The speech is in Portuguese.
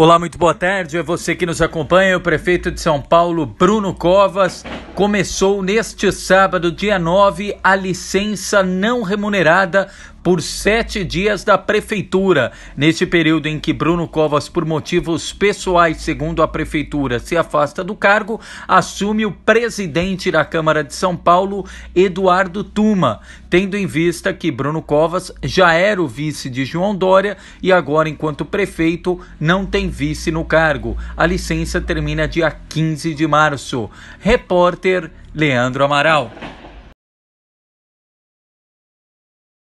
Olá, muito boa tarde. É você que nos acompanha. O prefeito de São Paulo, Bruno Covas, começou neste sábado, dia 9, a licença não remunerada por sete dias da prefeitura. Neste período em que Bruno Covas, por motivos pessoais, segundo a prefeitura, se afasta do cargo, assume o presidente da Câmara de São Paulo, Eduardo Tuma, tendo em vista que Bruno Covas já era o vice de João Dória e agora, enquanto prefeito, não tem vice no cargo. A licença termina dia 15 de março. Repórter Leandro Amaral.